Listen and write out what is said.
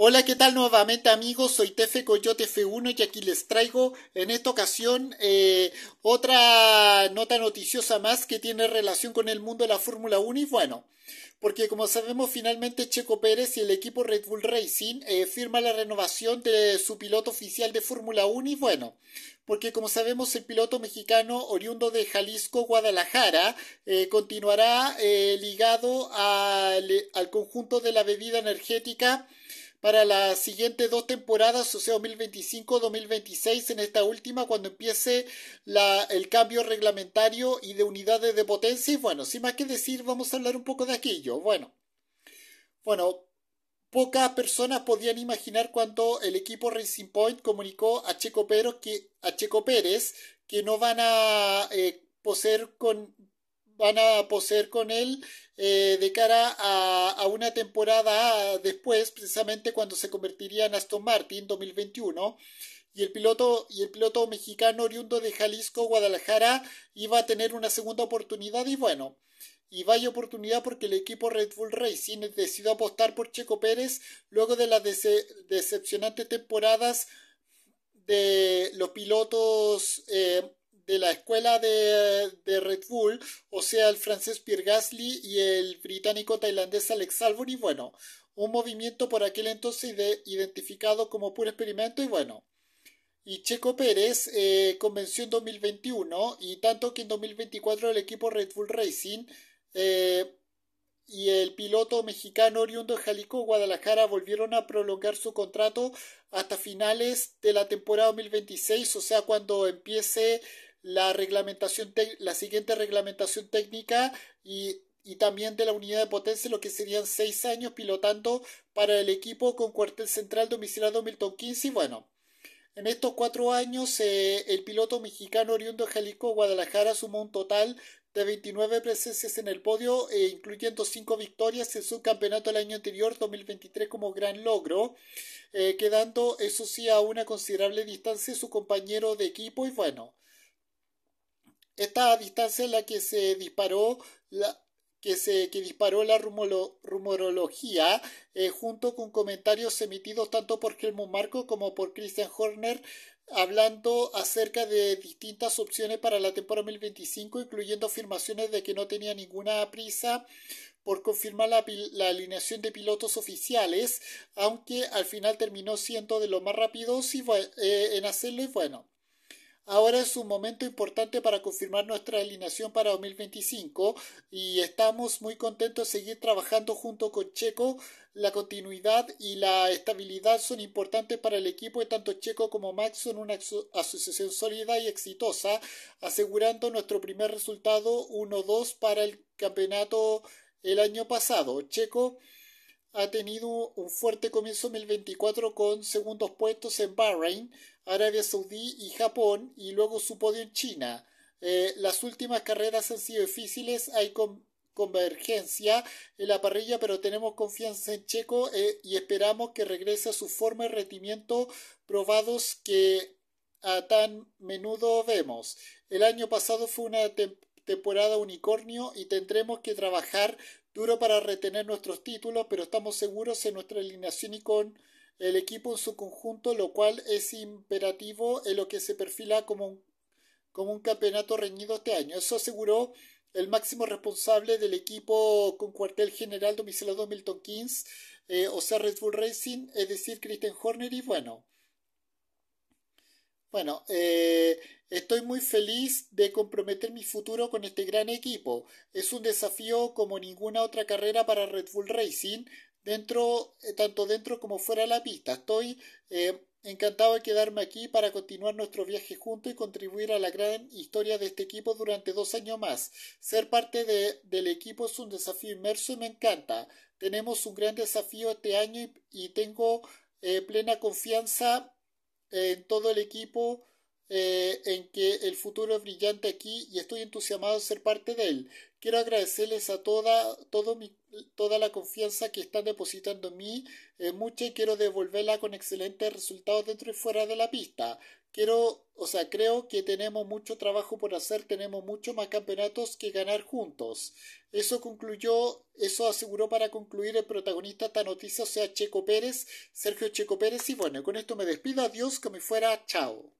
Hola, ¿qué tal nuevamente amigos? Soy Tefe Coyote F1 y aquí les traigo en esta ocasión eh, otra nota noticiosa más que tiene relación con el mundo de la Fórmula 1 y bueno, porque como sabemos finalmente Checo Pérez y el equipo Red Bull Racing eh, firma la renovación de su piloto oficial de Fórmula 1 y bueno, porque como sabemos el piloto mexicano oriundo de Jalisco, Guadalajara, eh, continuará ligado al conjunto de la bebida energética para las siguientes dos temporadas, o sea, 2025-2026, en esta última, cuando empiece el cambio reglamentario y de unidades de potencia. Y bueno, sin más que decir, vamos a hablar un poco de aquello. Bueno, bueno, pocas personas podían imaginar cuando el equipo Racing Point comunicó a Checo, Pérez que, a Checo Pérez que no van a eh, poseer con van a poseer con él eh, de cara a, una temporada después, precisamente cuando se convertiría en Aston Martin 2021. Y el, piloto, y el piloto mexicano oriundo de Jalisco, Guadalajara, iba a tener una segunda oportunidad y bueno, y vaya oportunidad porque el equipo Red Bull Racing decidió apostar por Checo Pérez luego de las decepcionantes temporadas de los pilotos eh, de la escuela de, Red Bull, o sea, el francés Pierre Gasly y el británico tailandés Alex Albon, y bueno, un movimiento por aquel entonces identificado como puro experimento, y bueno. Y Checo Pérez eh, convenció en 2021, y tanto que en 2024 el equipo Red Bull Racing eh, y el piloto mexicano oriundo de Jalisco, Guadalajara, volvieron a prolongar su contrato hasta finales de la temporada 2026, o sea, cuando empiece la reglamentación la siguiente reglamentación técnica y, y, también de la unidad de potencia, lo que serían seis años pilotando para el equipo con cuartel central domiciliado Milton Y bueno, en estos cuatro años, eh, el piloto mexicano oriundo de Jalisco, Guadalajara, sumó un total de 29 presencias en el podio, eh, incluyendo cinco victorias en su campeonato del año anterior, 2023, como gran logro, eh, quedando, eso sí, a una considerable distancia su compañero de equipo. Y bueno, esta distancia es la que se disparó la, que, se, disparó la rumorología eh, junto con comentarios emitidos tanto por Helmut Marco como por Christian Horner hablando acerca de distintas opciones para la temporada 2025, incluyendo afirmaciones de que no tenía ninguna prisa por confirmar la, alineación de pilotos oficiales, aunque al final terminó siendo de los más rápidos y, eh, en hacerlo y bueno. Ahora es un momento importante para confirmar nuestra alineación para 2025 y estamos muy contentos de seguir trabajando junto con Checo. La continuidad y la estabilidad son importantes para el equipo y tanto Checo como Max son una asociación sólida y exitosa, asegurando nuestro primer resultado 1-2 para el campeonato el año pasado. Checo ha tenido un fuerte comienzo en el 24 con segundos puestos en Bahrein, Arabia Saudí y Japón y luego su podio en China. Eh, las últimas carreras han sido difíciles, hay convergencia en la parrilla, pero tenemos confianza en Checo eh, y esperamos que regrese a su forma y rendimiento probados que a tan menudo vemos. El año pasado fue una temporada unicornio y tendremos que trabajar Duro para retener nuestros títulos, pero estamos seguros en nuestra alineación y con el equipo en su conjunto, lo cual es imperativo en lo que se perfila como un, campeonato reñido este año. Eso aseguró el máximo responsable del equipo con cuartel general domiciliado Milton Kings, eh, o Red Bull Racing, es decir, Christian Horner, y bueno, bueno, eh, estoy muy feliz de comprometer mi futuro con este gran equipo. Es un desafío como ninguna otra carrera para Red Bull Racing, dentro, eh, tanto dentro como fuera de la pista. Estoy eh, encantado de quedarme aquí para continuar nuestro viaje junto y contribuir a la gran historia de este equipo durante dos años más. Ser parte de, del equipo es un desafío inmerso y me encanta. Tenemos un gran desafío este año y, tengo plena confianza en eh, todo el equipo eh, en que el futuro es brillante aquí y estoy entusiasmado de ser parte de él. Quiero agradecerles a toda, toda la confianza que están depositando en mí, mucho mucha y quiero devolverla con excelentes resultados dentro y fuera de la pista. Quiero, o sea, creo que tenemos mucho trabajo por hacer, tenemos mucho más campeonatos que ganar juntos. Eso concluyó, eso aseguró para concluir el protagonista de esta noticia, o sea, Checo Pérez, Sergio Checo Pérez. Y bueno, con esto me despido, adiós, que me fuera, chao.